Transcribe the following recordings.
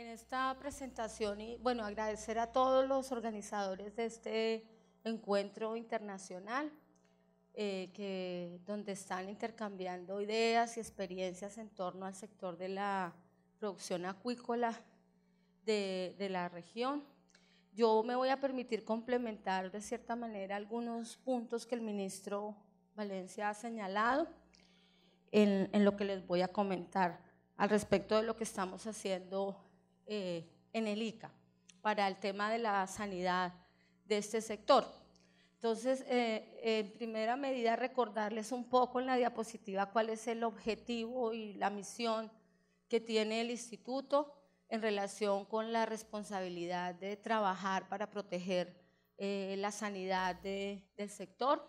en esta presentación y bueno, agradecer a todos los organizadores de este encuentro internacional eh, que, donde están intercambiando ideas y experiencias en torno al sector de la producción acuícola de, la región. Yo me voy a permitir complementar de cierta manera algunos puntos que el ministro Valencia ha señalado en, en lo que les voy a comentar al respecto de lo que estamos haciendo eh, en el ICA para el tema de la sanidad de este sector. Entonces, eh, en primera medida, recordarles un poco en la diapositiva cuál es el objetivo y la misión que tiene el instituto en relación con la responsabilidad de trabajar para proteger eh, la sanidad del sector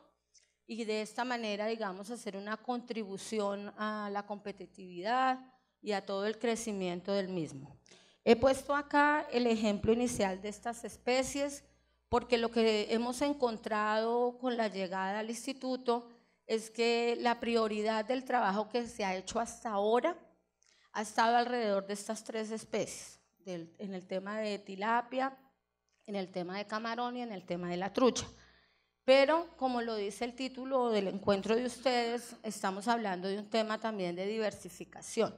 y de esta manera, digamos, hacer una contribución a la competitividad y a todo el crecimiento del mismo. He puesto acá el ejemplo inicial de estas especies porque lo que hemos encontrado con la llegada al instituto es que la prioridad del trabajo que se ha hecho hasta ahora ha estado alrededor de estas tres especies, en el tema de tilapia, en el tema de camarón y en el tema de la trucha. Pero, como lo dice el título del encuentro de ustedes, estamos hablando de un tema también de diversificación.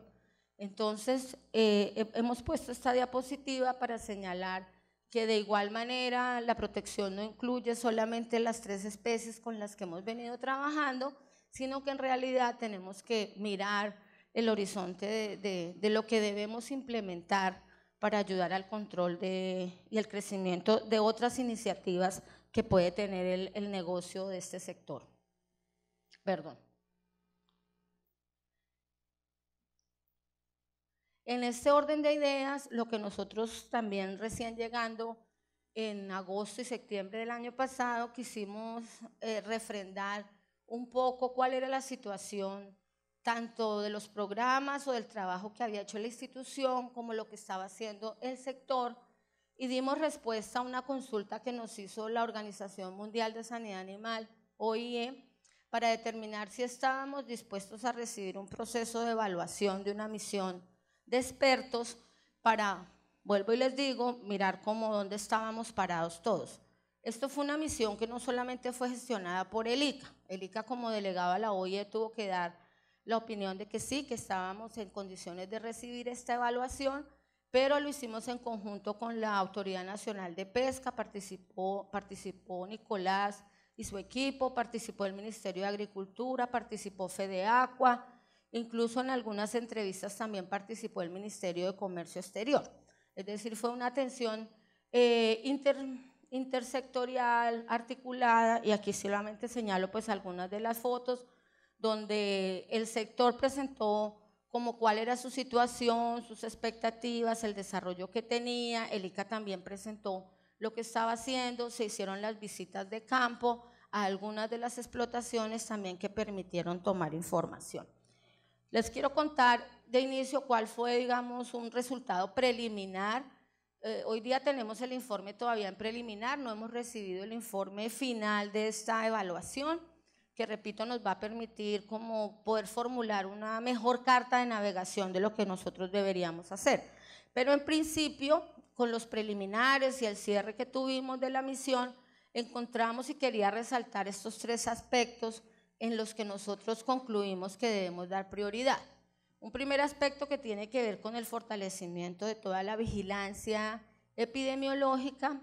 Entonces, eh, hemos puesto esta diapositiva para señalar que de igual manera la protección no incluye solamente las tres especies con las que hemos venido trabajando, sino que en realidad tenemos que mirar el horizonte de, lo que debemos implementar para ayudar al control y el crecimiento de otras iniciativas que puede tener el, el negocio de este sector. Perdón. En ese orden de ideas, lo que nosotros también recién llegando en agosto y septiembre del año pasado quisimos eh, refrendar un poco cuál era la situación tanto de los programas o del trabajo que había hecho la institución como lo que estaba haciendo el sector y dimos respuesta a una consulta que nos hizo la Organización Mundial de Sanidad Animal, OIE, para determinar si estábamos dispuestos a recibir un proceso de evaluación de una misión de expertos para, vuelvo y les digo, mirar cómo dónde estábamos parados todos. Esto fue una misión que no solamente fue gestionada por el ICA. El ICA como delegado a la OIE tuvo que dar la opinión de que sí, que estábamos en condiciones de recibir esta evaluación, pero lo hicimos en conjunto con la Autoridad Nacional de Pesca, participó, participó Nicolás y su equipo, participó el Ministerio de Agricultura, participó Fedeacua, Incluso en algunas entrevistas también participó el Ministerio de Comercio Exterior. Es decir, fue una atención eh, intersectorial, articulada, y aquí solamente señalo pues algunas de las fotos donde el sector presentó como cuál era su situación, sus expectativas, el desarrollo que tenía. El ICA también presentó lo que estaba haciendo, se hicieron las visitas de campo a algunas de las explotaciones también que permitieron tomar información. Les quiero contar de inicio cuál fue, digamos, un resultado preliminar. Eh, hoy día tenemos el informe todavía en preliminar, no hemos recibido el informe final de esta evaluación, que repito, nos va a permitir como poder formular una mejor carta de navegación de lo que nosotros deberíamos hacer. Pero en principio, con los preliminares y el cierre que tuvimos de la misión, encontramos y quería resaltar estos tres aspectos en los que nosotros concluimos que debemos dar prioridad. Un primer aspecto que tiene que ver con el fortalecimiento de toda la vigilancia epidemiológica,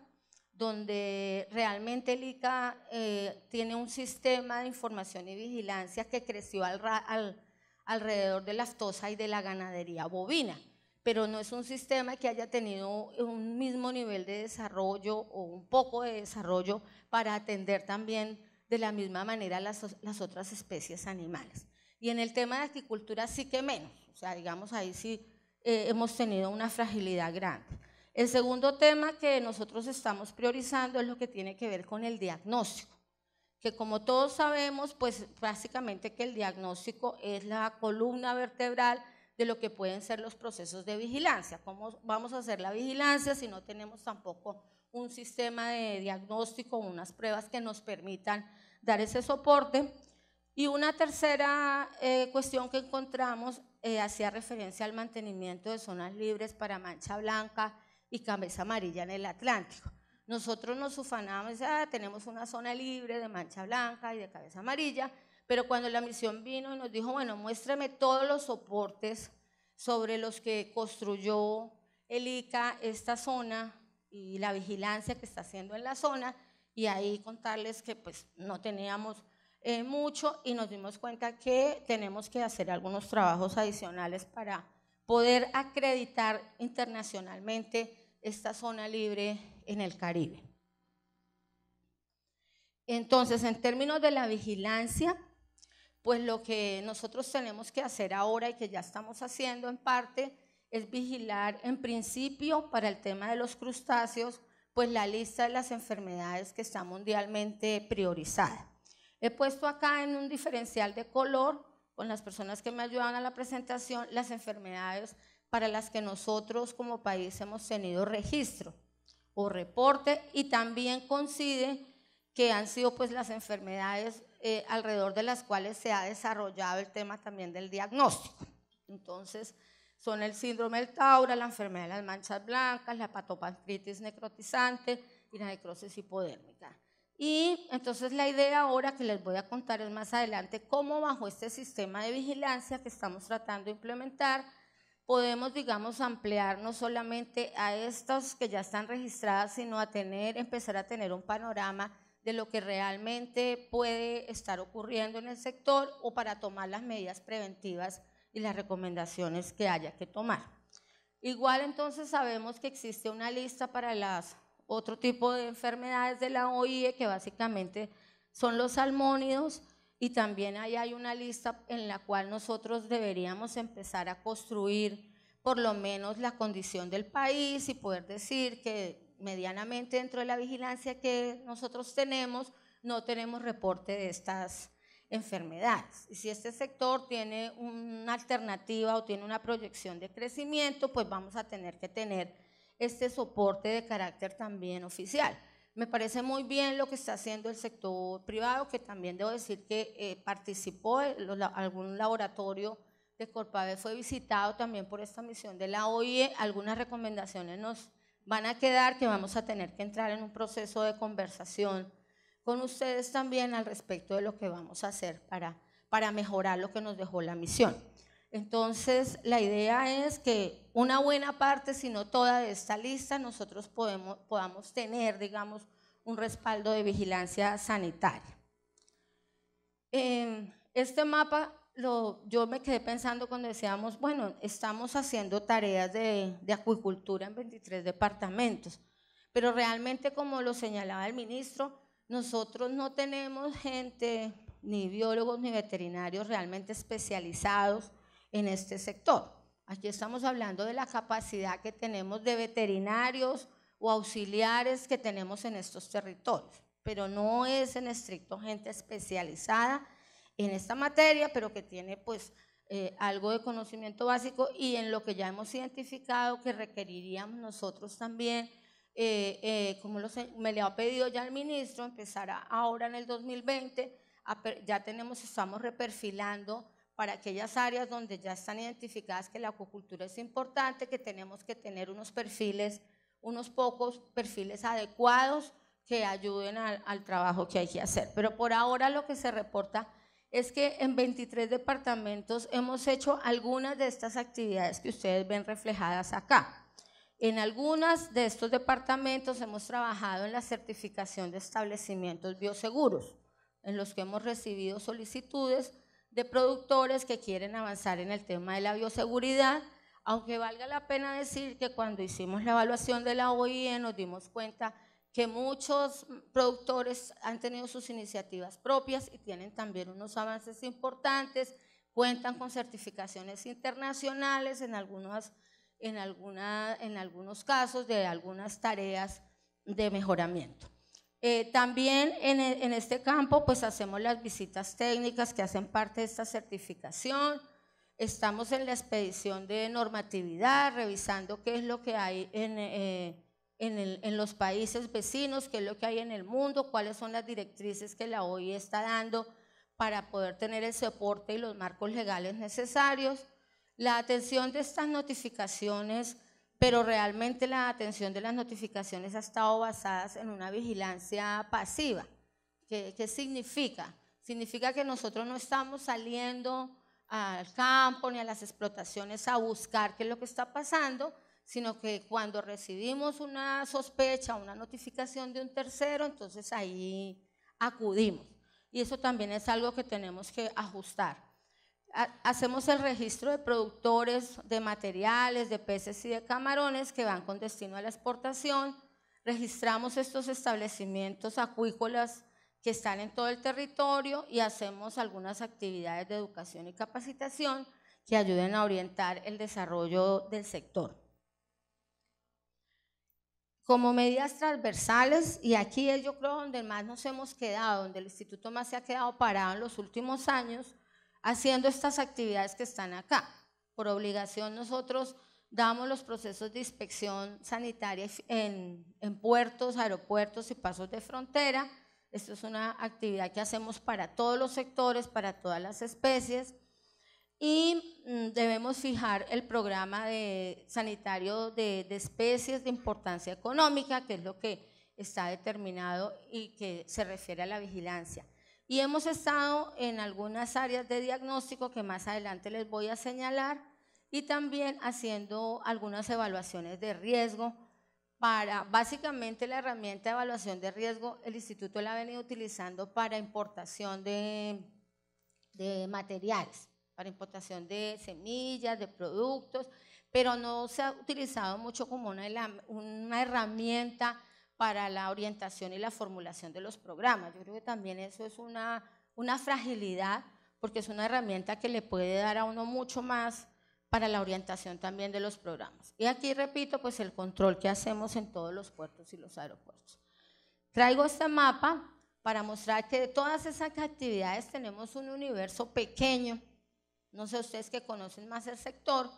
donde realmente el ICA eh, tiene un sistema de información y vigilancia que creció alrededor de la aftosa y de la ganadería bovina, pero no es un sistema que haya tenido un mismo nivel de desarrollo o un poco de desarrollo para atender también de la misma manera las, otras especies animales. Y en el tema de agricultura sí que menos, o sea, digamos ahí sí eh, hemos tenido una fragilidad grande. El segundo tema que nosotros estamos priorizando es lo que tiene que ver con el diagnóstico, que como todos sabemos, pues prácticamente que el diagnóstico es la columna vertebral de lo que pueden ser los procesos de vigilancia. ¿Cómo vamos a hacer la vigilancia si no tenemos tampoco un sistema de diagnóstico, unas pruebas que nos permitan dar ese soporte. Y una tercera eh, cuestión que encontramos eh, hacía referencia al mantenimiento de zonas libres para mancha blanca y cabeza amarilla en el Atlántico. Nosotros nos ufanamos, ah, tenemos una zona libre de mancha blanca y de cabeza amarilla, pero cuando la misión vino y nos dijo, bueno, muéstrame todos los soportes sobre los que construyó el ICA esta zona y la vigilancia que está haciendo en la zona, y ahí contarles que pues no teníamos eh, mucho y nos dimos cuenta que tenemos que hacer algunos trabajos adicionales para poder acreditar internacionalmente esta zona libre en el Caribe. Entonces, en términos de la vigilancia, pues lo que nosotros tenemos que hacer ahora y que ya estamos haciendo en parte es vigilar en principio para el tema de los crustáceos, pues la lista de las enfermedades que está mundialmente priorizada. He puesto acá en un diferencial de color con las personas que me ayudan a la presentación las enfermedades para las que nosotros como país hemos tenido registro o reporte y también coincide que han sido pues las enfermedades eh, alrededor de las cuales se ha desarrollado el tema también del diagnóstico. Entonces, son el síndrome del Taura, la enfermedad de las manchas blancas, la patopatritis necrotizante y la necrosis hipodérmica. Y entonces la idea ahora que les voy a contar es más adelante cómo bajo este sistema de vigilancia que estamos tratando de implementar, podemos, digamos, ampliar no solamente a estas que ya están registradas, sino a tener, empezar a tener un panorama de lo que realmente puede estar ocurriendo en el sector o para tomar las medidas preventivas y las recomendaciones que haya que tomar. Igual entonces sabemos que existe una lista para las otro tipo de enfermedades de la OIE que básicamente son los salmónidos y también ahí hay una lista en la cual nosotros deberíamos empezar a construir por lo menos la condición del país y poder decir que medianamente dentro de la vigilancia que nosotros tenemos no tenemos reporte de estas enfermedades. Y si este sector tiene una alternativa o tiene una proyección de crecimiento, pues vamos a tener que tener este soporte de carácter también oficial. Me parece muy bien lo que está haciendo el sector privado, que también debo decir que eh, participó, algún laboratorio de Corpave fue visitado también por esta misión de la OIE, algunas recomendaciones nos van a quedar que vamos a tener que entrar en un proceso de conversación con ustedes también al respecto de lo que vamos a hacer para, para mejorar lo que nos dejó la misión. Entonces, la idea es que una buena parte, si no toda de esta lista, nosotros podemos, podamos tener, digamos, un respaldo de vigilancia sanitaria. en em, este mapa, lo, yo me quedé pensando cuando decíamos, bueno, estamos haciendo tareas de, de acuicultura en 23 departamentos, pero realmente, como lo señalaba el ministro, nosotros no tenemos gente, ni biólogos, ni veterinarios realmente especializados en este sector. Aquí estamos hablando de la capacidad que tenemos de veterinarios o auxiliares que tenemos en estos territorios, pero no es en estricto gente especializada en esta materia, pero que tiene pues eh, algo de conocimiento básico y en lo que ya hemos identificado que requeriríamos nosotros también eh, eh, como me le ha pedido ya el ministro, empezará ahora en el 2020, ya tenemos, estamos reperfilando para aquellas áreas donde ya están identificadas que la acuicultura es importante, que tenemos que tener unos perfiles, unos pocos perfiles adecuados que ayuden al trabajo que hay que hacer. Pero por ahora lo que se reporta es que en 23 departamentos hemos hecho algunas de estas actividades que ustedes ven reflejadas acá. En algunos de estos departamentos hemos trabajado en la certificación de establecimientos bioseguros, en los que hemos recibido solicitudes de productores que quieren avanzar en el tema de la bioseguridad, aunque valga la pena decir que cuando hicimos la evaluación de la OIE nos dimos cuenta que muchos productores han tenido sus iniciativas propias y tienen también unos avances importantes, cuentan con certificaciones internacionales en algunos en, alguna, en algunos casos de algunas tareas de mejoramiento. Eh, también en, e, en, este campo pues hacemos las visitas técnicas que hacen parte de esta certificación, estamos en la expedición de normatividad, revisando qué es lo que hay en, eh, en, en los países vecinos, qué es lo que hay en el mundo, cuáles son las directrices que la OIE está dando para poder tener el soporte y los marcos legales necesarios la atención de estas notificaciones, pero realmente la atención de las notificaciones ha estado basada en una vigilancia pasiva. ¿Qué, significa? Significa que nosotros no estamos saliendo al campo ni a las explotaciones a buscar qué es lo que está pasando, sino que cuando recibimos una sospecha, una notificación de un tercero, entonces ahí acudimos. Y eso también es algo que tenemos que ajustar hacemos el registro de productores de materiales, de peces y de camarones que van con destino a la exportación. Registramos estos establecimientos acuícolas que están en todo el territorio y hacemos algunas actividades de educación y capacitación que ayuden a orientar el desarrollo del sector. Como medidas transversales, y aquí es yo creo donde más nos hemos quedado, donde el instituto más se ha quedado parado en los últimos años, haciendo estas actividades que están acá. Por obligación nosotros damos los procesos de inspección sanitaria en, puertos, aeropuertos y pasos de frontera. Esto es una actividad que hacemos para todos los sectores, para todas las especies. Y mm, debemos fijar el programa de, sanitario de especies de importancia económica, que es lo que está determinado y que se refiere a la vigilancia. Y hemos estado en algunas áreas de diagnóstico que más adelante les voy a señalar y también haciendo algunas evaluaciones de riesgo para básicamente la herramienta de evaluación de riesgo, el instituto la ha venido utilizando para importación de, de materiales, para importación de semillas, de productos, pero no se ha utilizado mucho como una, una herramienta para la orientación y la formulación de los programas. Yo creo que también eso es una, una fragilidad porque es una herramienta que le puede dar a uno mucho más para la orientación también de los programas. Y aquí repito, pues el control que hacemos en todos los puertos y los aeropuertos. Traigo este mapa para mostrar que de todas esas actividades tenemos un universo pequeño. No sé ustedes que conocen más el sector,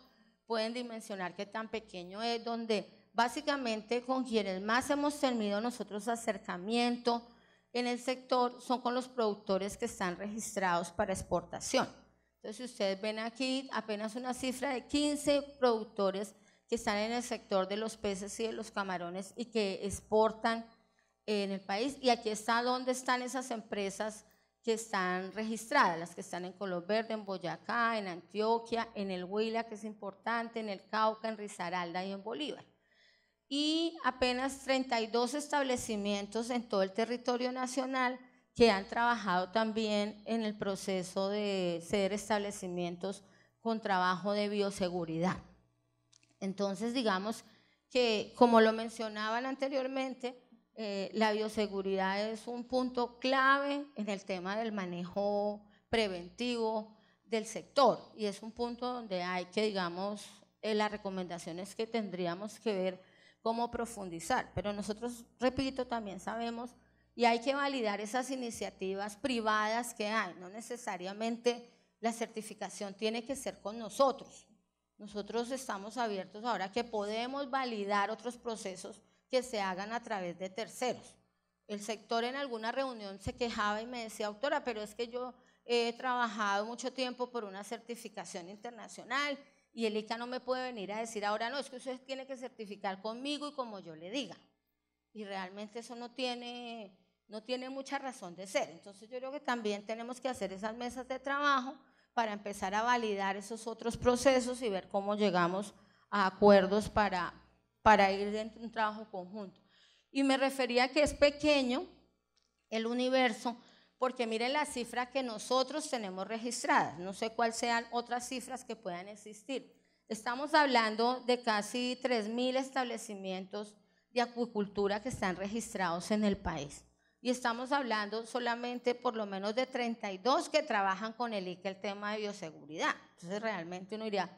pueden dimensionar qué tan pequeño es donde básicamente con quienes más hemos tenido nosotros acercamiento en el sector son con los productores que están registrados para exportación. Entonces, ustedes ven aquí apenas una cifra de 15 productores que están en el sector de los peces y de los camarones y que exportan en el país. Y aquí está donde están esas empresas que están registradas, las que están en Color Verde, en Boyacá, en Antioquia, en el Huila, que es importante, en el Cauca, en Risaralda y en Bolívar y apenas 32 establecimientos en todo el territorio nacional que han trabajado también en el proceso de ser establecimientos con trabajo de bioseguridad. Entonces, digamos que, como lo mencionaban anteriormente, eh, la bioseguridad es un punto clave en el tema del manejo preventivo del sector y es un punto donde hay que, digamos, eh, las recomendaciones que tendríamos que ver cómo profundizar. Pero nosotros, repito, también sabemos y hay que validar esas iniciativas privadas que hay. No necesariamente la certificación tiene que ser con nosotros. Nosotros estamos abiertos ahora que podemos validar otros procesos que se hagan a través de terceros. El sector en alguna reunión se quejaba y me decía, autora, pero es que yo he trabajado mucho tiempo por una certificación internacional y el ICA no me puede venir a decir ahora, no, es que usted tiene que certificar conmigo y como yo le diga. Y realmente eso no tiene, no tiene mucha razón de ser. Entonces yo creo que también tenemos que hacer esas mesas de trabajo para empezar a validar esos otros procesos y ver cómo llegamos a acuerdos para, para ir dentro de un trabajo conjunto. Y me refería que es pequeño el universo, porque miren las cifras que nosotros tenemos registradas, no sé cuáles sean otras cifras que puedan existir. Estamos hablando de casi 3.000 establecimientos de acuicultura que están registrados en el país. Y estamos hablando solamente por lo menos de 32 que trabajan con el ICA e, el tema de bioseguridad. Entonces realmente uno diría,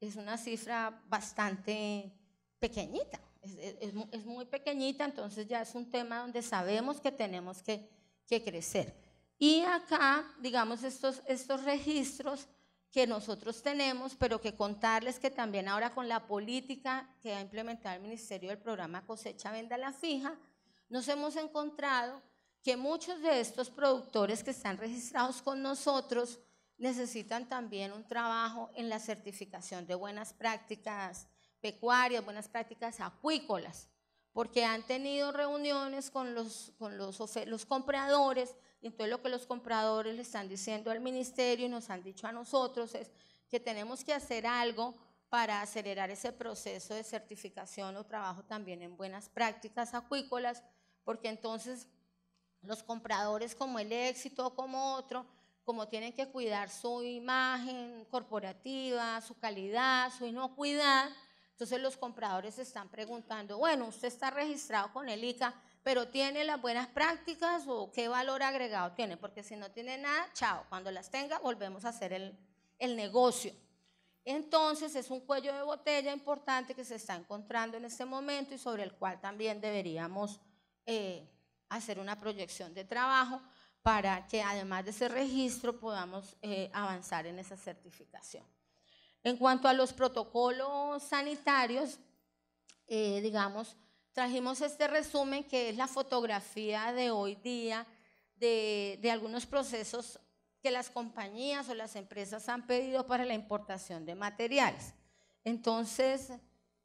es una cifra bastante pequeñita, es, muy pequeñita, entonces ya es un tema donde sabemos que tenemos que, que crecer. Y acá, digamos, estos, estos registros que nosotros tenemos, pero que contarles que también ahora con la política que ha implementado el Ministerio del Programa Cosecha Venda la Fija, nos hemos encontrado que muchos de estos productores que están registrados con nosotros necesitan también un trabajo en la certificación de buenas prácticas pecuarias, buenas prácticas acuícolas, porque han tenido reuniones con los, con los, los compradores, y entonces lo que los compradores le están diciendo al ministerio y nos han dicho a nosotros es que tenemos que hacer algo para acelerar ese proceso de certificación o trabajo también en buenas prácticas acuícolas, porque entonces los compradores como el éxito o como otro, como tienen que cuidar su imagen corporativa, su calidad, su inocuidad, entonces los compradores se están preguntando, bueno, usted está registrado con el ICA, pero ¿tiene las buenas prácticas o qué valor agregado tiene? Porque si no tiene nada, chao, cuando las tenga volvemos a hacer el, negocio. Entonces es un cuello de botella importante que se está encontrando en este momento y sobre el cual también deberíamos eh, hacer una proyección de trabajo para que además de ese registro podamos eh, avanzar en esa certificación. En cuanto a los protocolos sanitarios, eh, digamos, trajimos este resumen que es la fotografía de hoy día de, algunos procesos que las compañías o las empresas han pedido para la importación de materiales. Entonces,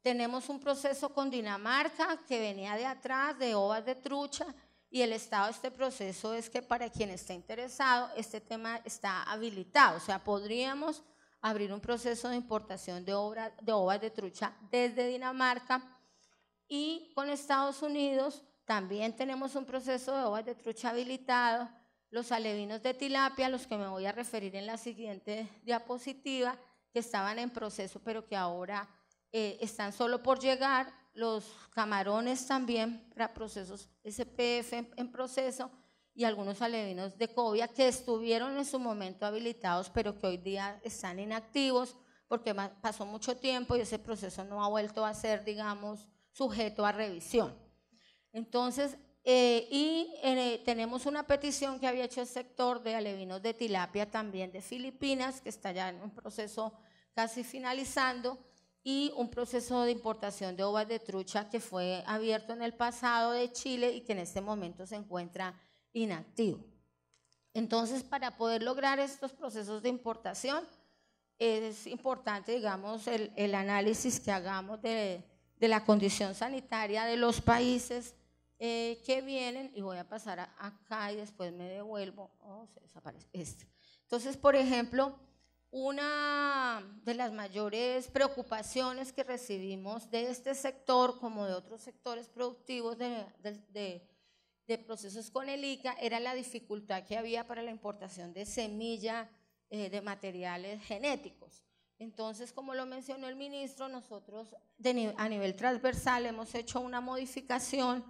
tenemos un proceso con Dinamarca que venía de atrás, de ovas de trucha, y el estado de este proceso es que para quien esté interesado, este tema está habilitado. O sea, podríamos abrir un proceso de importación de, obra, de ovas de trucha desde Dinamarca y con Estados Unidos también tenemos un proceso de ovas de trucha habilitado. Los alevinos de tilapia, a los que me voy a referir en la siguiente diapositiva, que estaban en proceso pero que ahora eh, están solo por llegar. Los camarones también para procesos SPF en proceso y algunos alevinos de Cobia que estuvieron en su momento habilitados, pero que hoy día están inactivos porque pasó mucho tiempo y ese proceso no ha vuelto a ser, digamos, sujeto a revisión. Entonces, eh, y eh, tenemos una petición que había hecho el sector de alevinos de tilapia también de Filipinas, que está ya en un proceso casi finalizando, y un proceso de importación de ovas de trucha que fue abierto en el pasado de Chile y que en este momento se encuentra inactivo. Entonces, para poder lograr estos procesos de importación, es importante, digamos, el, análisis que hagamos de, la condición sanitaria de los países eh, que vienen, y voy a pasar acá y después me devuelvo, oh, se desaparece este. Entonces, por ejemplo, una de las mayores preocupaciones que recibimos de este sector, como de otros sectores productivos de, de de procesos con el ICA era la dificultad que había para la importación de semilla eh, de materiales genéticos. Entonces, como lo mencionó el ministro, nosotros a nivel transversal hemos hecho una modificación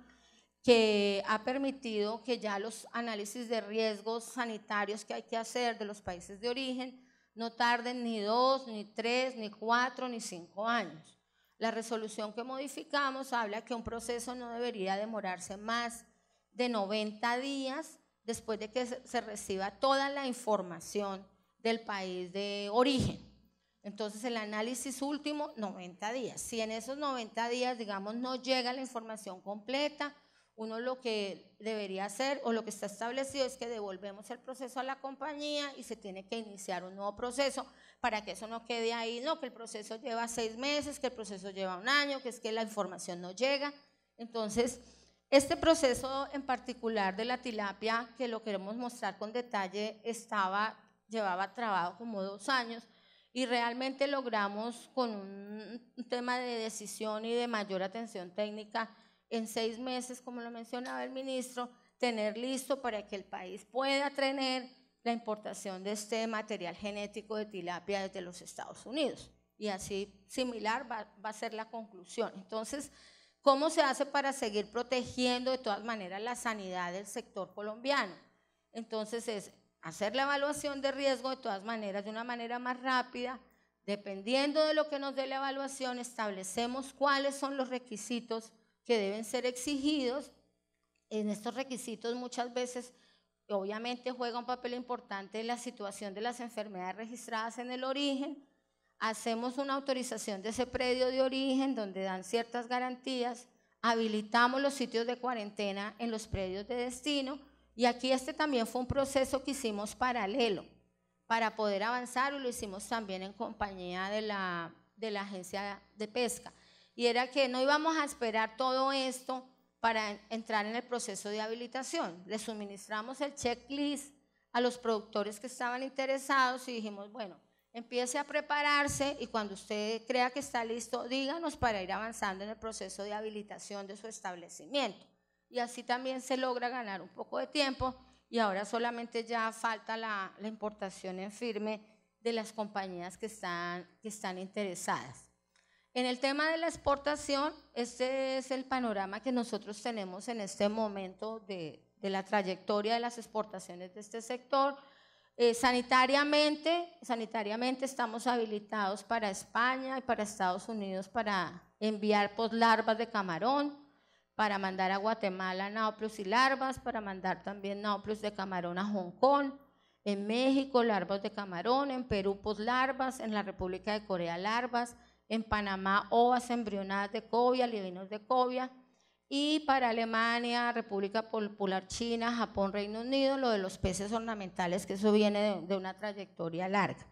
que ha permitido que ya los análisis de riesgos sanitarios que hay que hacer de los países de origen no tarden ni dos, ni tres, ni cuatro, ni cinco años. La resolución que modificamos habla que un proceso no debería demorarse más de 90 días después de que se reciba toda la información del país de origen. Entonces el análisis último, 90 días. Si en esos 90 días, digamos, no llega la información completa, uno lo que debería hacer o lo que está establecido es que devolvemos el proceso a la compañía y se tiene que iniciar un nuevo proceso para que eso no quede ahí, no, que el proceso lleva seis meses, que el proceso lleva un año, que es que la información no llega. Entonces, este proceso en particular de la tilapia, que lo queremos mostrar con detalle, estaba, llevaba trabajo como dos años y realmente logramos con un tema de decisión y de mayor atención técnica en seis meses, como lo mencionaba el ministro, tener listo para que el país pueda tener la importación de este material genético de tilapia desde los Estados Unidos. Y así similar va a ser la conclusión. Entonces, ¿Cómo se hace para seguir protegiendo de todas maneras la sanidad del sector colombiano? Entonces es hacer la evaluación de riesgo de todas maneras de una manera más rápida. Dependiendo de lo que nos dé la evaluación, establecemos cuáles son los requisitos que deben ser exigidos. En estos requisitos muchas veces, obviamente, juega un papel importante la situación de las enfermedades registradas en el origen, hacemos una autorización de ese predio de origen donde dan ciertas garantías, habilitamos los sitios de cuarentena en los predios de destino y aquí este también fue un proceso que hicimos paralelo para poder avanzar y lo hicimos también en compañía de la, de la agencia de pesca. Y era que no íbamos a esperar todo esto para entrar en el proceso de habilitación. Le suministramos el checklist a los productores que estaban interesados y dijimos, bueno, Empiece a prepararse y cuando usted crea que está listo, díganos para ir avanzando en el proceso de habilitación de su establecimiento. Y así también se logra ganar un poco de tiempo y ahora solamente ya falta la, importación en firme de las compañías que están, que están interesadas. En el tema de la exportación, este es el panorama que nosotros tenemos en este momento de la trayectoria de las exportaciones de este sector. Eh, sanitariamente, sanitariamente estamos habilitados para España y para Estados Unidos para enviar poslarvas de camarón, para mandar a Guatemala náoplus y larvas, para mandar también náoplus de camarón a Hong Kong, en México larvas de camarón, en Perú larvas, en la República de Corea larvas, en Panamá ovas embrionadas de cobia, livinos de cobia, y para Alemania, República Popular China, Japón, Reino Unido, lo de los peces ornamentales, que eso viene de, una trayectoria larga.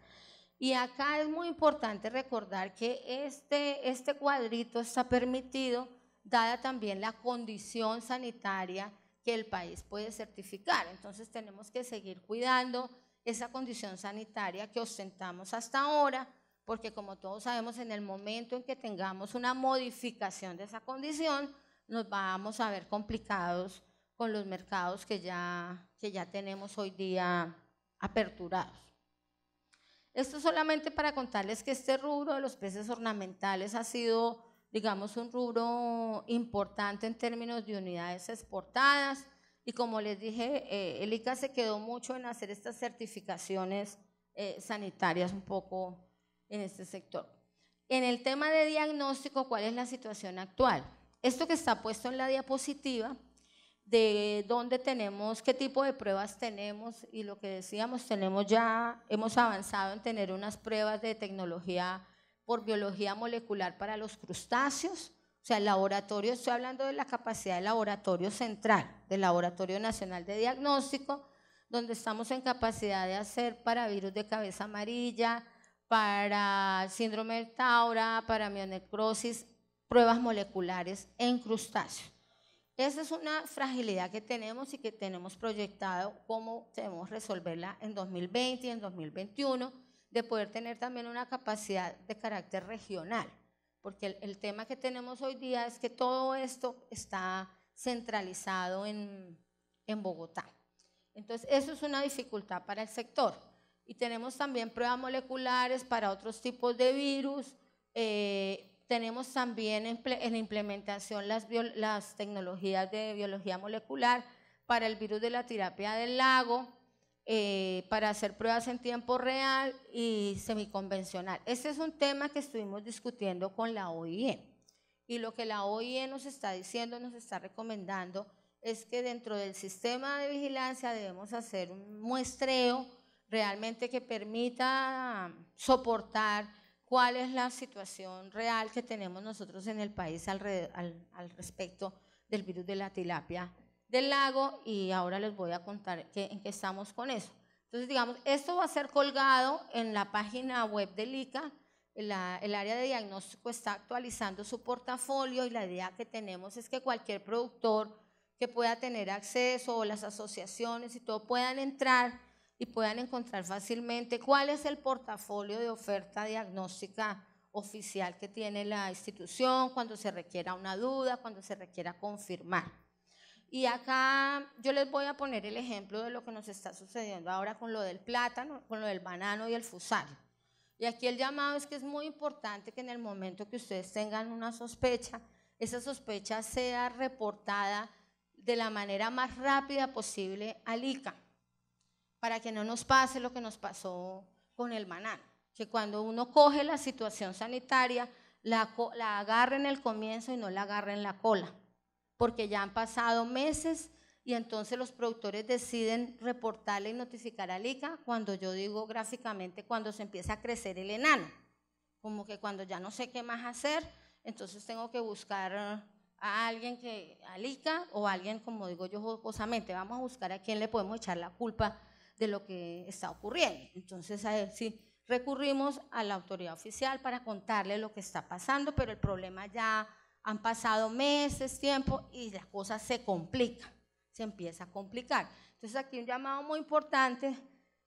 Y acá es muy importante recordar que este, este cuadrito está permitido, dada también la condición sanitaria que el país puede certificar. Entonces tenemos que seguir cuidando esa condición sanitaria que ostentamos hasta ahora, porque como todos sabemos, en el momento en que tengamos una modificación de esa condición, nos vamos a ver complicados con los mercados que ya, que ya tenemos hoy día aperturados. Esto solamente para contarles que este rubro de los peces ornamentales ha sido, digamos, un rubro importante en términos de unidades exportadas. Y como les dije, eh, el ICA se quedó mucho en hacer estas certificaciones eh, sanitarias un poco en este sector. En el tema de diagnóstico, ¿cuál es la situación actual? Esto que está puesto en la diapositiva de dónde tenemos, qué tipo de pruebas tenemos y lo que decíamos, tenemos ya, hemos avanzado en tener unas pruebas de tecnología por biología molecular para los crustáceos, o sea, el laboratorio, estoy hablando de la capacidad del laboratorio central, del Laboratorio Nacional de Diagnóstico, donde estamos en capacidad de hacer para virus de cabeza amarilla, para síndrome de Taura, para mionecrosis, pruebas moleculares en crustáceos. Esa es una fragilidad que tenemos y que tenemos proyectado cómo debemos resolverla en 2020 y en 2021, de poder tener también una capacidad de carácter regional, porque el, tema que tenemos hoy día es que todo esto está centralizado en, en Bogotá. Entonces, eso es una dificultad para el sector. Y tenemos también pruebas moleculares para otros tipos de virus. Eh, tenemos también en implementación las, las tecnologías de biología molecular para el virus de la terapia del lago, eh, para hacer pruebas en tiempo real y semiconvencional. Este es un tema que estuvimos discutiendo con la OIE. Y lo que la OIE nos está diciendo, nos está recomendando, es que dentro del sistema de vigilancia debemos hacer un muestreo realmente que permita soportar cuál es la situación real que tenemos nosotros en el país al, respecto del virus de la tilapia del lago y ahora les voy a contar en qué estamos con eso. Entonces, digamos, esto va a ser colgado en la página web del ICA. el área de diagnóstico está actualizando su portafolio y la idea que tenemos es que cualquier productor que pueda tener acceso o las asociaciones y todo puedan entrar y puedan encontrar fácilmente cuál es el portafolio de oferta diagnóstica oficial que tiene la institución, cuando se requiera una duda, cuando se requiera confirmar. Y acá yo les voy a poner el ejemplo de lo que nos está sucediendo ahora con lo del plátano, con lo del banano y el fusario. Y aquí el llamado es que es muy importante que en el momento que ustedes tengan una sospecha, esa sospecha sea reportada de la manera más rápida posible al ICA para que no nos pase lo que nos pasó con el maná, que cuando uno coge la situación sanitaria, la, la agarra en el comienzo y no la agarra en la cola, porque ya han pasado meses y entonces los productores deciden reportarle y notificar al ICA cuando yo digo gráficamente cuando se empieza a crecer el enano, como que cuando ya no sé qué más hacer, entonces tengo que buscar a alguien que, al ICA o alguien, como digo yo jocosamente, vamos a buscar a quién le podemos echar la culpa de lo que está ocurriendo. Entonces, a sí recurrimos a la autoridad oficial para contarle lo que está pasando, pero el problema ya han pasado meses, tiempo y la cosa se complica, se empieza a complicar. Entonces aquí un llamado muy importante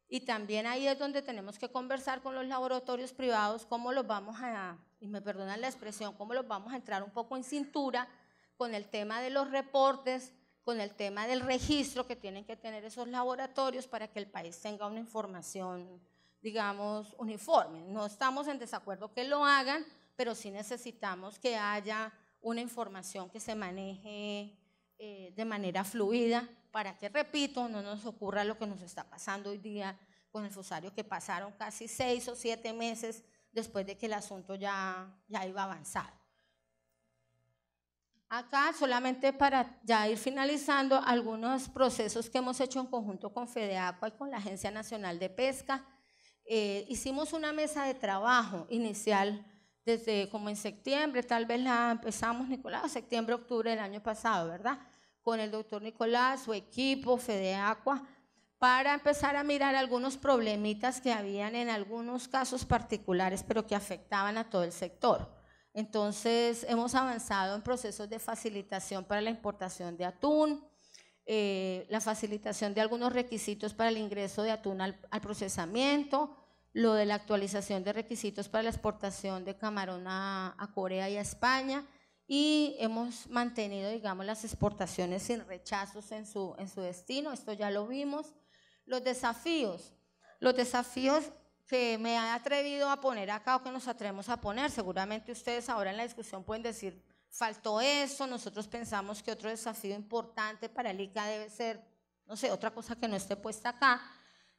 y también ahí es donde tenemos que conversar con los laboratorios privados cómo los vamos a, y me perdonan la expresión, cómo los vamos a entrar un poco en cintura con el tema de los reportes, con el tema del registro que tienen que tener esos laboratorios para que el país tenga una información, digamos, uniforme. No estamos en desacuerdo que lo hagan, pero sí necesitamos que haya una información que se maneje eh, de manera fluida para que, repito, no nos ocurra lo que nos está pasando hoy día con el fusario, que pasaron casi seis o siete meses después de que el asunto ya, ya iba avanzado. Acá solamente para ya ir finalizando algunos procesos que hemos hecho en conjunto con FEDEACUA y con la Agencia Nacional de Pesca. Eh, hicimos una mesa de trabajo inicial desde como en septiembre, tal vez la empezamos, Nicolás, septiembre, octubre del año pasado, ¿verdad? Con el doctor Nicolás, su equipo, FEDEACUA, para empezar a mirar algunos problemitas que habían en algunos casos particulares, pero que afectaban a todo el sector. Entonces, hemos avanzado en procesos de facilitación para la importación de atún, eh, la facilitación de algunos requisitos para el ingreso de atún al, procesamiento, lo de la actualización de requisitos para la exportación de camarón a, Corea y a España, y hemos mantenido, digamos, las exportaciones sin rechazos en su, en su destino, esto ya lo vimos. Los desafíos, los desafíos que me ha atrevido a poner acá o que nos atrevemos a poner. Seguramente ustedes ahora en la discusión pueden decir, faltó eso, nosotros pensamos que otro desafío importante para el ICA debe ser, no sé, otra cosa que no esté puesta acá.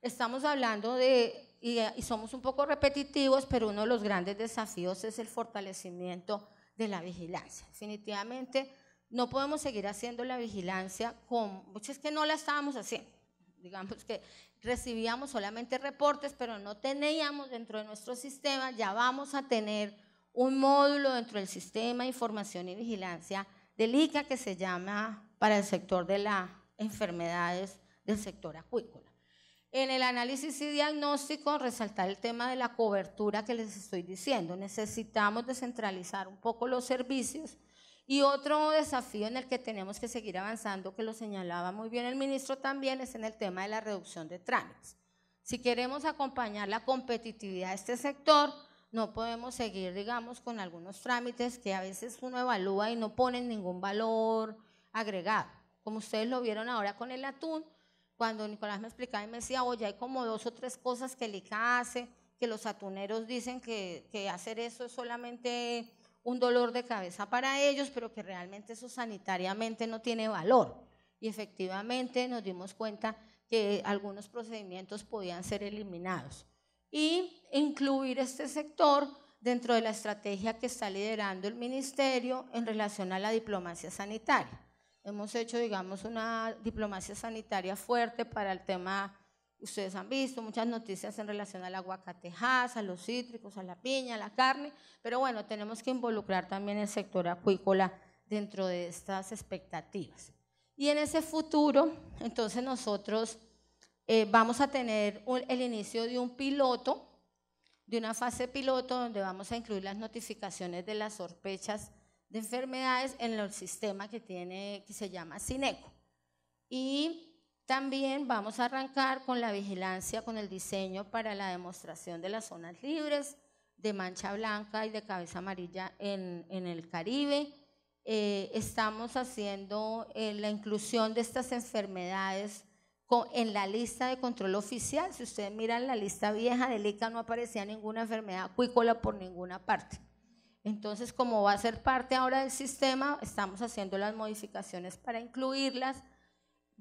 Estamos hablando de, y, somos un poco repetitivos, pero uno de los grandes desafíos es el fortalecimiento de la vigilancia. Definitivamente no podemos seguir haciendo la vigilancia con pues es que no la estábamos haciendo digamos que recibíamos solamente reportes, pero no teníamos dentro de nuestro sistema, ya vamos a tener un módulo dentro del sistema de información y vigilancia del ICA que se llama para el sector de las enfermedades del sector acuícola. En el análisis y diagnóstico, resaltar el tema de la cobertura que les estoy diciendo. Necesitamos descentralizar un poco los servicios y otro desafío en el que tenemos que seguir avanzando, que lo señalaba muy bien el ministro también, es en el tema de la reducción de trámites. Si queremos acompañar la competitividad de este sector, no podemos seguir, digamos, con algunos trámites que a veces uno evalúa y no ponen ningún valor agregado. Como ustedes lo vieron ahora con el atún, cuando Nicolás me explicaba y me decía, oye, hay como dos o tres cosas que el ICA hace, que los atuneros dicen que, que hacer eso es solamente un dolor de cabeza para ellos, pero que realmente eso sanitariamente no tiene valor. Y efectivamente nos dimos cuenta que algunos procedimientos podían ser eliminados. Y incluir este sector dentro de la estrategia que está liderando el ministerio en relación a la diplomacia sanitaria. Hemos hecho, digamos, una diplomacia sanitaria fuerte para el tema Ustedes han visto muchas noticias en relación al aguacatejas, a los cítricos, a la piña, a la carne, pero bueno, tenemos que involucrar también el sector acuícola dentro de estas expectativas. Y en ese futuro, entonces nosotros eh, vamos a tener el inicio de un piloto, de una fase piloto donde vamos a incluir las notificaciones de las sospechas de enfermedades en el sistema que tiene, que se llama Cineco. Y también vamos a arrancar con la vigilancia, con el diseño para la demostración de las zonas libres de mancha blanca y de cabeza amarilla en, el Caribe. Eh, estamos haciendo eh, la inclusión de estas enfermedades en la lista de control oficial. Si ustedes miran la lista vieja del ICA no aparecía ninguna enfermedad acuícola por ninguna parte. Entonces, como va a ser parte ahora del sistema, estamos haciendo las modificaciones para incluirlas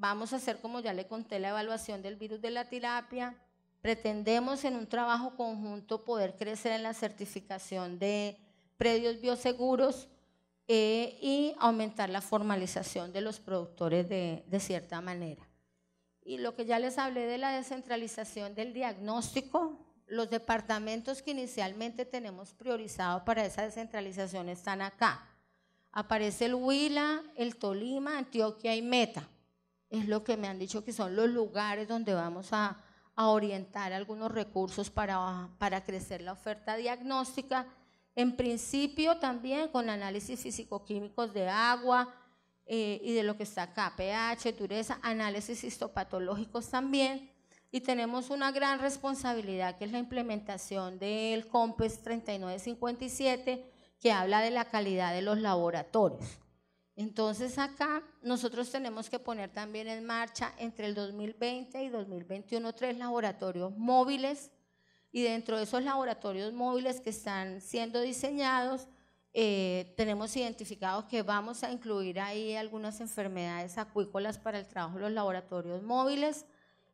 Vamos a hacer, como ya le conté, la evaluación del virus de la tilapia. Pretendemos en un trabajo conjunto poder crecer en la certificación de predios bioseguros eh, y aumentar la formalización de los productores de, de cierta manera. Y lo que ya les hablé de la descentralización del diagnóstico, los departamentos que inicialmente tenemos priorizado para esa descentralización están acá. Aparece el Huila, el Tolima, Antioquia y Meta es lo que me han dicho que son los lugares donde vamos a, orientar algunos recursos para, crecer la oferta diagnóstica. En principio también con análisis fisicoquímicos de agua eh, y de lo que está acá, pH, dureza, análisis histopatológicos también. Y tenemos una gran responsabilidad que es la implementación del COMPES 3957 que habla de la calidad de los laboratorios. Entonces acá nosotros tenemos que poner también en marcha entre el 2020 y 2021 tres laboratorios móviles y dentro de esos laboratorios móviles que están siendo diseñados eh, tenemos identificados que vamos a incluir ahí algunas enfermedades acuícolas para el trabajo de los laboratorios móviles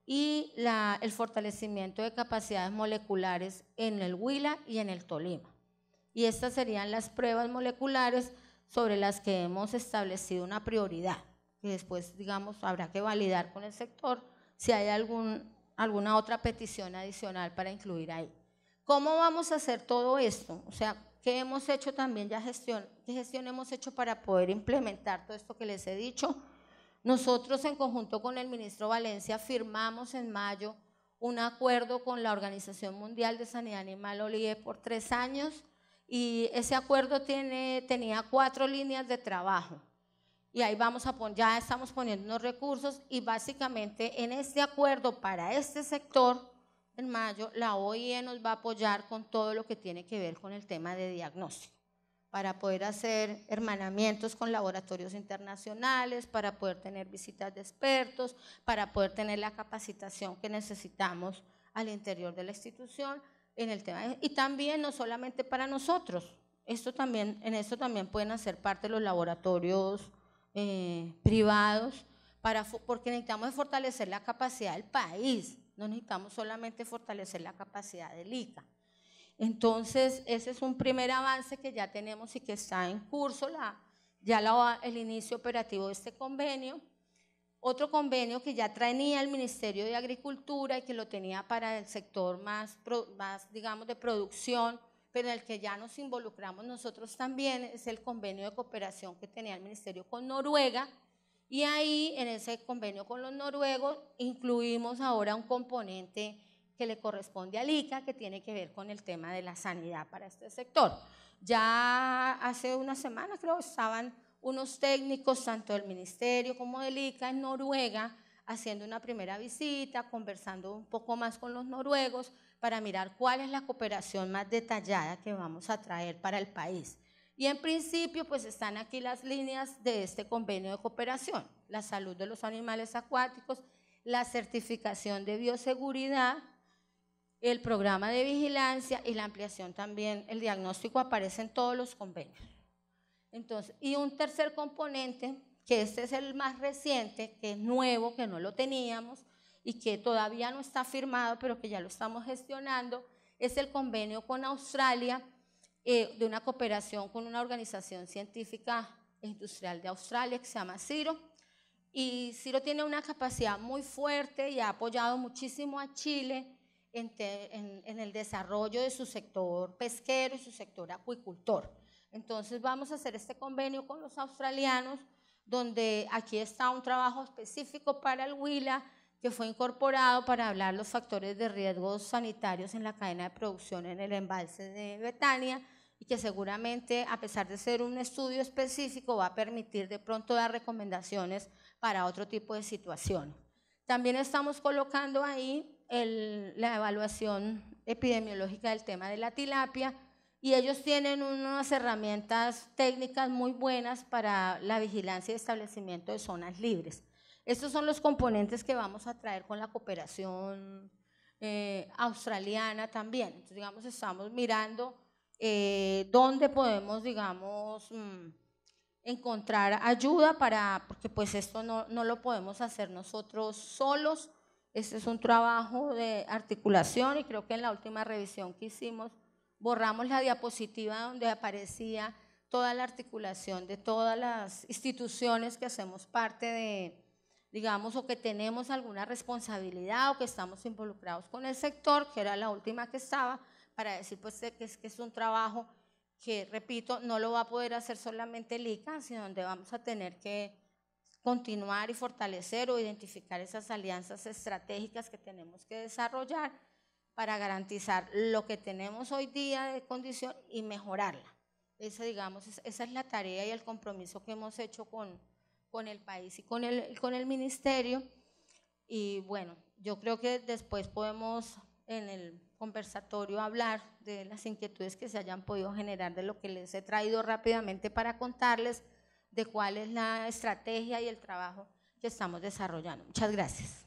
y el fortalecimiento de capacidades moleculares en el Huila y en el Tolima. Y estas serían las pruebas moleculares sobre las que hemos establecido una prioridad, Y después, digamos, habrá que validar con el sector si hay algún, alguna otra petición adicional para incluir ahí. ¿Cómo vamos a hacer todo esto? O sea, ¿qué hemos hecho también ya gestión? ¿Qué gestión hemos hecho para poder implementar todo esto que les he dicho? Nosotros en conjunto con el ministro Valencia firmamos en mayo un acuerdo con la Organización Mundial de Sanidad Animal OLIE por tres años y ese acuerdo tiene, tenía cuatro líneas de trabajo. Y ahí vamos a ya estamos poniendo unos recursos y básicamente en este acuerdo para este sector, en mayo, la OIE nos va a apoyar con todo lo que tiene que ver con el tema de diagnóstico, para poder hacer hermanamientos con laboratorios internacionales, para poder tener visitas de expertos, para poder tener la capacitación que necesitamos al interior de la institución en el tema. Y también, no solamente para nosotros, esto también, en esto también pueden hacer parte los laboratorios eh, privados, para, porque necesitamos fortalecer la capacidad del país, no necesitamos solamente fortalecer la capacidad del ICA. Entonces, ese es un primer avance que ya tenemos y que está en curso, la, ya la, el inicio operativo de este convenio otro convenio que ya traenía el Ministerio de Agricultura y que lo tenía para el sector más, más digamos, de producción, pero en el que ya nos involucramos nosotros también, es el convenio de cooperación que tenía el Ministerio con Noruega. Y ahí, en ese convenio con los noruegos, incluimos ahora un componente que le corresponde al ICA, que tiene que ver con el tema de la sanidad para este sector. Ya hace una semana, creo, estaban unos técnicos, tanto del ministerio como del ICA en Noruega, haciendo una primera visita, conversando un poco más con los noruegos para mirar cuál es la cooperación más detallada que vamos a traer para el país. Y en principio, pues están aquí las líneas de este convenio de cooperación, la salud de los animales acuáticos, la certificación de bioseguridad, el programa de vigilancia y la ampliación también, el diagnóstico aparece en todos los convenios. Entonces, y un tercer componente, que este es el más reciente, que es nuevo, que no lo teníamos y que todavía no está firmado, pero que ya lo estamos gestionando, es el convenio con Australia eh, de una cooperación con una organización científica industrial de Australia que se llama CIRO. Y CIRO tiene una capacidad muy fuerte y ha apoyado muchísimo a Chile en el desarrollo de su sector pesquero y su sector acuicultor. Entonces vamos a hacer este convenio con los australianos, donde aquí está un trabajo específico para el Huila que fue incorporado para hablar los factores de riesgos sanitarios en la cadena de producción en el embalse de Betania y que seguramente, a pesar de ser un estudio específico, va a permitir de pronto dar recomendaciones para otro tipo de situación. También estamos colocando ahí la evaluación epidemiológica del tema de la tilapia, y ellos tienen unas herramientas técnicas muy buenas para la vigilancia y establecimiento de zonas libres. Estos son los componentes que vamos a traer con la cooperación eh, australiana también. Entonces, digamos, estamos mirando eh, dónde podemos, digamos, mm, encontrar ayuda para, porque pues esto no, no, lo podemos hacer nosotros solos. Este es un trabajo de articulación y creo que en la última revisión que hicimos borramos la diapositiva donde aparecía toda la articulación de todas las instituciones que hacemos parte de, digamos, o que tenemos alguna responsabilidad o que estamos involucrados con el sector, que era la última que estaba, para decir pues que es, un trabajo que, repito, no lo va a poder hacer solamente el ICA, sino donde vamos a tener que continuar y fortalecer o identificar esas alianzas estratégicas que tenemos que desarrollar para garantizar lo que tenemos hoy día de condición y mejorarla. Esa, digamos, esa es la tarea y el compromiso que hemos hecho con, con el país y con el, con el ministerio. Y bueno, yo creo que después podemos en el conversatorio hablar de las inquietudes que se hayan podido generar, de lo que les he traído rápidamente para contarles de cuál es la estrategia y el trabajo que estamos desarrollando. Muchas gracias.